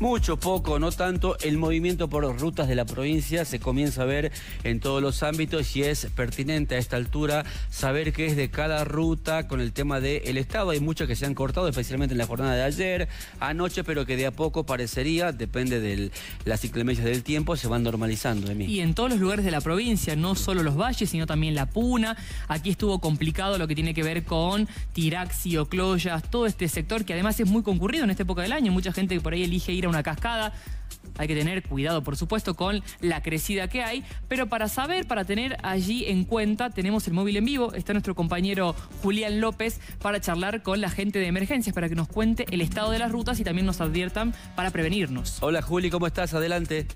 mucho, poco, no tanto, el movimiento por rutas de la provincia se comienza a ver en todos los ámbitos y es pertinente a esta altura saber qué es de cada ruta con el tema del Estado. Hay muchas que se han cortado, especialmente en la jornada de ayer, anoche, pero que de a poco parecería, depende de las inclemencias del tiempo, se van normalizando. Y en todos los lugares de la provincia, no solo los valles, sino también la Puna. Aquí estuvo complicado lo que tiene que ver con Tiraxi, Cloyas, todo este sector que además es muy concurrido en esta época del año. Mucha gente por ahí elige ir una cascada. Hay que tener cuidado, por supuesto, con la crecida que hay, pero para saber, para tener allí en cuenta, tenemos el móvil en vivo. Está nuestro compañero Julián López para charlar con la gente de emergencias, para que nos cuente el estado de las rutas y también nos adviertan para prevenirnos. Hola Juli, ¿cómo estás? Adelante.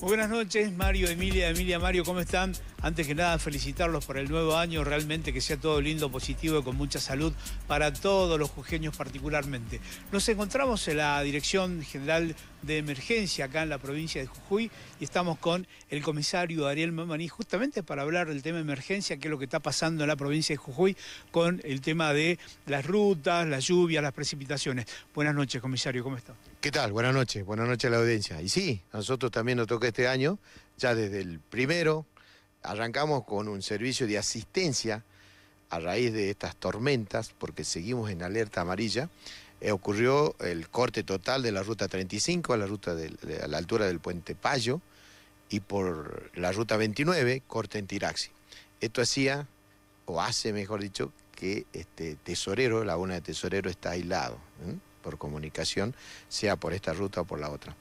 Muy buenas noches, Mario, Emilia, Emilia, Mario, ¿cómo están? Antes que nada, felicitarlos por el nuevo año, realmente que sea todo lindo, positivo y con mucha salud para todos los jujeños particularmente. Nos encontramos en la Dirección General de Emergencia acá en la provincia de Jujuy y estamos con el comisario Ariel Mamani, justamente para hablar del tema de emergencia, qué es lo que está pasando en la provincia de Jujuy con el tema de las rutas, las lluvias, las precipitaciones. Buenas noches, comisario, ¿cómo está? ¿Qué tal? Buenas noches, buenas noches a la audiencia. Y sí, a nosotros también nos toca este año, ya desde el primero, Arrancamos con un servicio de asistencia a raíz de estas tormentas, porque seguimos en alerta amarilla. Eh, ocurrió el corte total de la ruta 35 a la, ruta la altura del puente Payo y por la ruta 29, corte en Tiraxi. Esto hacía, o hace mejor dicho, que este tesorero, la una de tesorero está aislado por comunicación, sea por esta ruta o por la otra.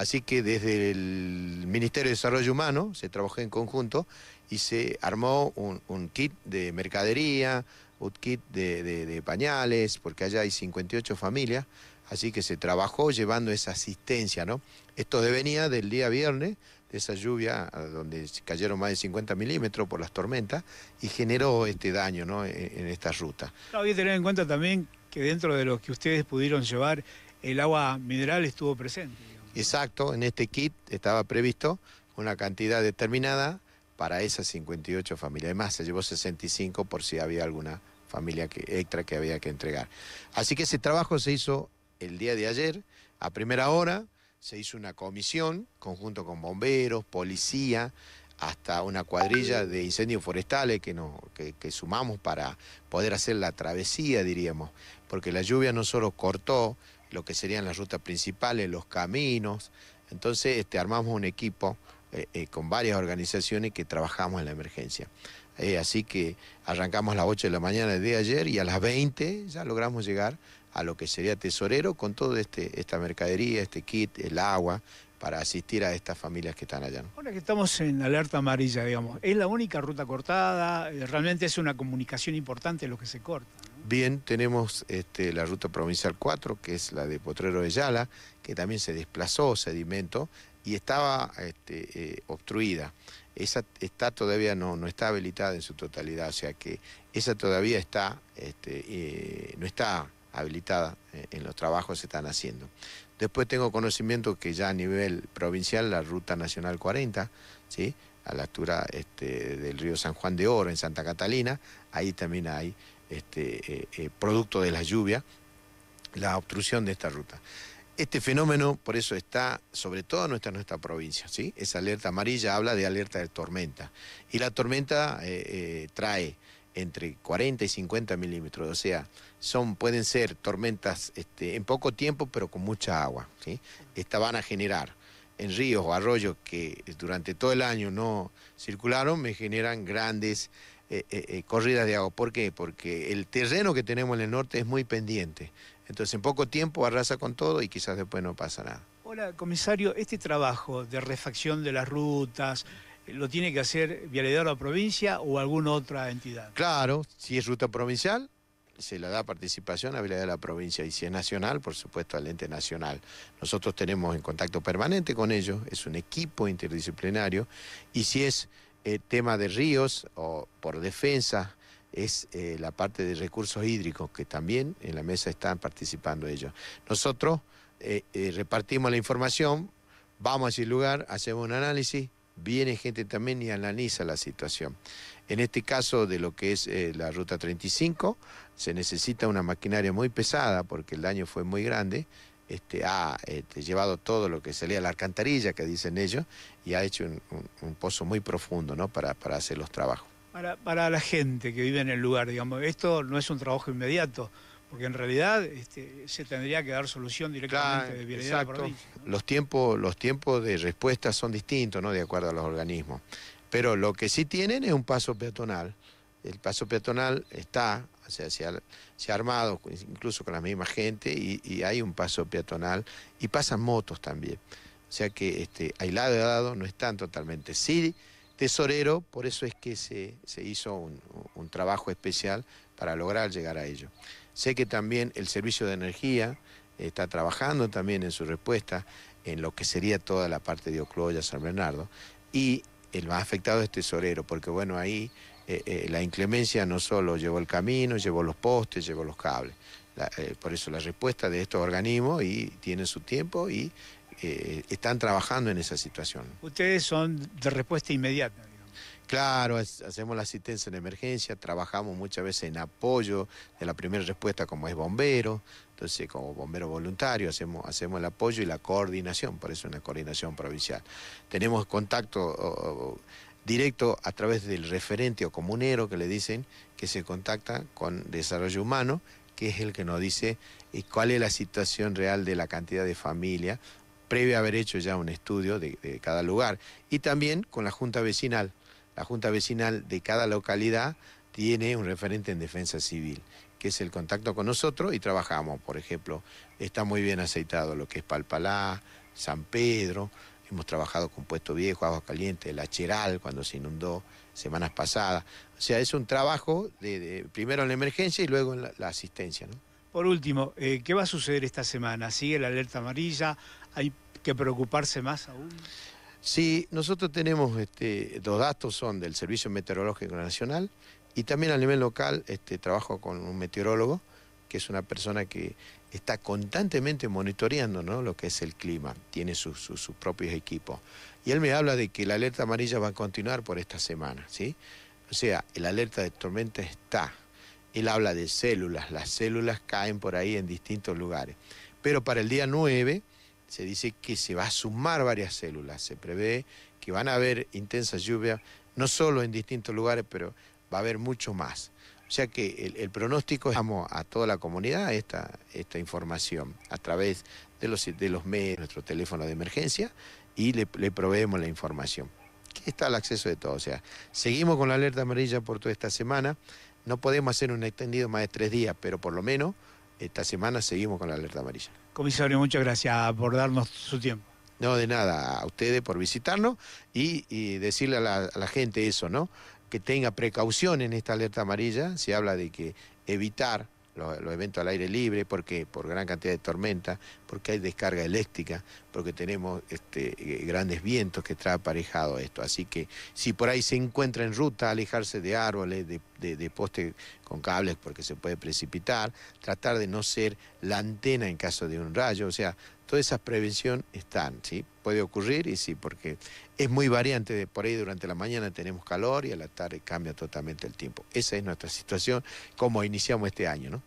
Así que desde el Ministerio de Desarrollo Humano se trabajó en conjunto y se armó un, kit de mercadería, un kit de, pañales, porque allá hay 58 familias, así que se trabajó llevando esa asistencia, ¿no? Esto venía del día viernes, de esa lluvia donde cayeron más de 50 milímetros por las tormentas y generó este daño, e, En, estas esta ruta. que tener en cuenta también que dentro de lo que ustedes pudieron llevar, el agua mineral estuvo presente exacto, en este kit estaba previsto una cantidad determinada para esas 58 familias. Además, se llevó 65 por si había alguna familia extra que había que entregar. Así que ese trabajo se hizo el día de ayer, a primera hora, se hizo una comisión, conjunto con bomberos, policía, hasta una cuadrilla de incendios forestales que, nos, que sumamos para poder hacer la travesía, diríamos, porque la lluvia no solo cortó lo que serían las rutas principales, los caminos. Entonces este, armamos un equipo eh, eh, con varias organizaciones que trabajamos en la emergencia. Eh, así que arrancamos a las 8 de la mañana de ayer y a las 20 ya logramos llegar a lo que sería tesorero con toda este, esta mercadería, este kit, el agua, para asistir a estas familias que están allá. Ahora que estamos en alerta amarilla, digamos, ¿es la única ruta cortada? Eh, Realmente es una comunicación importante lo que se corta. Bien, tenemos este, la ruta provincial 4, que es la de Potrero de Yala, que también se desplazó sedimento y estaba este, eh, obstruida. Esa está todavía no, no está habilitada en su totalidad, o sea que esa todavía está, este, eh, no está habilitada eh, en los trabajos que se están haciendo. Después tengo conocimiento que ya a nivel provincial la ruta nacional 40, ¿sí? a la altura este, del río San Juan de Oro en Santa Catalina, ahí también hay este, eh, eh, producto de la lluvia la obstrucción de esta ruta. Este fenómeno, por eso está sobre todo en nuestra, nuestra provincia, ¿sí? Esa alerta amarilla habla de alerta de tormenta. Y la tormenta trae entre 40 y 50 milímetros. O sea, son, pueden ser tormentas este, en poco tiempo, pero con mucha agua. ¿sí? Estas van a generar en ríos o arroyos que durante todo el año no circularon, me generan grandes eh, eh, eh, corridas de agua. ¿Por qué? Porque el terreno que tenemos en el norte es muy pendiente. Entonces, en poco tiempo arrasa con todo y quizás después no pasa nada. Hola, comisario, este trabajo de refacción de las rutas, lo tiene que hacer Vialidad de la provincia o alguna otra entidad. Claro, si es ruta provincial, se la da participación a Vialidad de la provincia y si es nacional, por supuesto al ente nacional. Nosotros tenemos en contacto permanente con ellos, es un equipo interdisciplinario y si es eh, tema de ríos o por defensa, es eh, la parte de recursos hídricos, que también en la mesa están participando ellos. Nosotros eh, repartimos la información, vamos a ese lugar, hacemos un análisis, viene gente también y analiza la situación. En este caso de lo que es eh, la Ruta 35, se necesita una maquinaria muy pesada porque el daño fue muy grande. Este, ha este, llevado todo lo que salía a la alcantarilla, que dicen ellos, y ha hecho un, pozo muy profundo ¿no? para, hacer los trabajos. Para, para la gente que vive en el lugar, digamos, esto no es un trabajo inmediato porque en realidad este, se tendría que dar solución directamente de vialidad Los tiempos los tiempos de respuesta son distintos, ¿no? De acuerdo a los organismos. Pero lo que sí tienen es un paso peatonal. El paso peatonal está, o sea, se ha, armado incluso con la misma gente y, hay un paso peatonal y pasan motos también. O sea que este, aislado y dado no están totalmente. Sí, tesorero, por eso es que se, hizo un trabajo especial para lograr llegar a ello. Sé que también el Servicio de Energía eh, está trabajando también en su respuesta en lo que sería toda la parte de Ocloya, San Bernardo, y el eh, más afectado es este Tesorero, porque bueno, ahí eh, la inclemencia no solo llevó el camino, llevó los postes, llevó los cables. por eso la respuesta de estos organismos y tienen su tiempo y están trabajando en esa situación. Ustedes son de respuesta inmediata. Claro, hacemos la asistencia en emergencia, trabajamos muchas veces en apoyo de la primera respuesta como es bombero, entonces como bombero voluntario hacemos, hacemos el apoyo y la coordinación, por eso es una coordinación provincial. Tenemos contacto directo a través del referente o comunero que le dicen que se contacta con desarrollo humano, que es el que nos dice eh, cuál es la situación real de la cantidad de familia, previo a haber hecho ya un estudio de cada lugar y también con la junta vecinal la Junta Vecinal de cada localidad tiene un referente en defensa civil, que es el contacto con nosotros y trabajamos, por ejemplo, está muy bien aceitado lo que es Palpalá, San Pedro, hemos trabajado con Puesto Viejo, Agua Caliente, La Cheral, cuando se inundó semanas pasadas. O sea, es un trabajo de, primero en la emergencia y luego en la, asistencia. Por último, eh, ¿qué va a suceder esta semana? ¿Sigue la alerta amarilla? ¿Hay que preocuparse más aún? Sí, nosotros tenemos, dos este, datos son del Servicio Meteorológico Nacional y también a nivel local este, trabajo con un meteorólogo, que es una persona que está constantemente monitoreando ¿no? lo que es el clima, tiene sus propios equipos. Y él me habla de que la alerta amarilla va a continuar por esta semana, ¿sí? O sea, la alerta de tormenta está. Él habla de células, las células caen por ahí en distintos lugares. Pero para el día 9 se dice que se va a sumar varias células. Se prevé que van a haber intensa lluvia, no solo en distintos lugares, pero va a haber mucho más. O sea que el, el pronóstico, damos a toda la comunidad esta, esta información a través de los, de los medios, nuestro teléfono de emergencia, y le, proveemos la información. que está el acceso de todo? O sea, seguimos con la alerta amarilla por toda esta semana. No podemos hacer un extendido más de tres días, pero por lo menos esta semana seguimos con la alerta amarilla. Comisario, muchas gracias por darnos su tiempo. No, de nada, a ustedes por visitarnos y, decirle a la, a la, gente eso, ¿no? Que tenga precaución en esta alerta amarilla, se habla de que evitar los, eventos al aire libre, porque por gran cantidad de tormentas, porque hay descarga eléctrica, porque tenemos este, eh, grandes vientos que trae aparejado esto. Así que si por ahí se encuentra en ruta, alejarse de árboles, de, de, de postes con cables, porque se puede precipitar, tratar de no ser la antena en caso de un rayo, o sea, Todas esas prevención están, ¿sí? Puede ocurrir y sí, porque es muy variante. De por ahí durante la mañana tenemos calor y a la tarde cambia totalmente el tiempo. Esa es nuestra situación, como iniciamos este año, ¿no?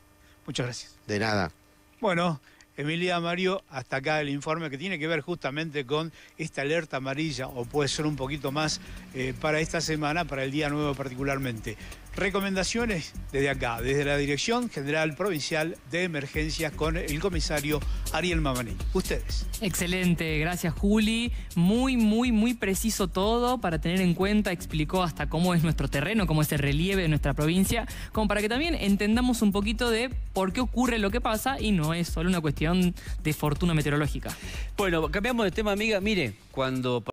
Muchas gracias. De nada. Bueno, Emilia Mario, hasta acá el informe que tiene que ver justamente con esta alerta amarilla, o puede ser un poquito más eh, para esta semana, para el día nuevo particularmente. Recomendaciones desde acá, desde la Dirección General Provincial de Emergencias con el comisario Ariel Mamani. Ustedes. Excelente, gracias Juli. Muy, muy, muy preciso todo para tener en cuenta. Explicó hasta cómo es nuestro terreno, cómo es el relieve de nuestra provincia, como para que también entendamos un poquito de por qué ocurre lo que pasa y no es solo una cuestión de fortuna meteorológica. Bueno, cambiamos de tema, amiga. Mire, cuando...